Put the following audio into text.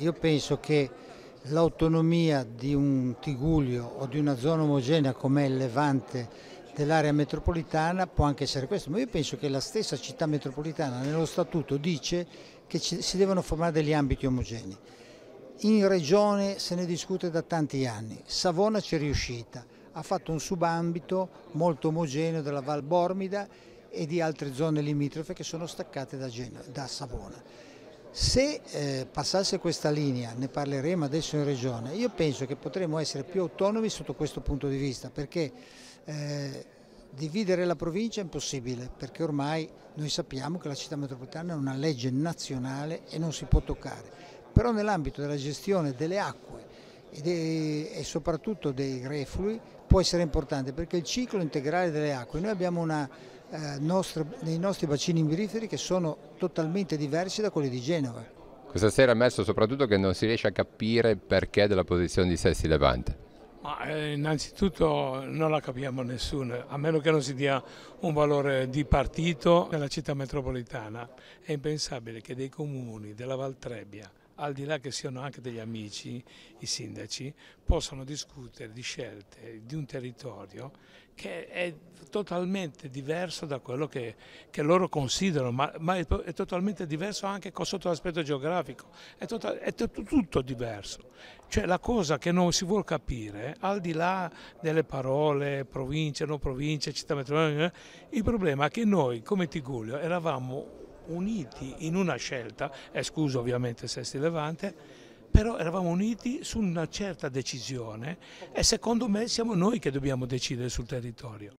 Io penso che l'autonomia di un Tiguglio o di una zona omogenea come il Levante dell'area metropolitana può anche essere questo, ma io penso che la stessa città metropolitana nello statuto dice che si devono formare degli ambiti omogenei. In regione se ne discute da tanti anni, Savona ci è riuscita, ha fatto un subambito molto omogeneo della Val Bormida e di altre zone limitrofe che sono staccate da, Genova, da Savona. Se eh, passasse questa linea, ne parleremo adesso in Regione, io penso che potremmo essere più autonomi sotto questo punto di vista, perché eh, dividere la provincia è impossibile, perché ormai noi sappiamo che la città metropolitana è una legge nazionale e non si può toccare. Però nell'ambito della gestione delle acque e, soprattutto dei reflui può essere importante perché il ciclo integrale delle acque, noi abbiamo una, eh, nostra, nei nostri bacini imbriferi che sono totalmente diversi da quelli di Genova. Questa sera è emerso soprattutto che non si riesce a capire il perché della posizione di Sessi Levante. Ma eh, innanzitutto non la capiamo nessuno, a meno che non si dia un valore di partito nella città metropolitana. È impensabile che dei comuni della Valtrebbia, al di là che siano anche degli amici, i sindaci, possano discutere di scelte di un territorio che è totalmente diverso da quello che, che loro considerano, ma, ma è, è, totalmente diverso anche sotto l'aspetto geografico, è, total, è tutto diverso. Cioè la cosa che non si vuole capire, al di là delle parole, province, non province, città metropolitane, eh, il problema è che noi come Tigulio eravamo uniti in una scelta, escluso ovviamente Sesti Levante, però eravamo uniti su una certa decisione e secondo me siamo noi che dobbiamo decidere sul territorio.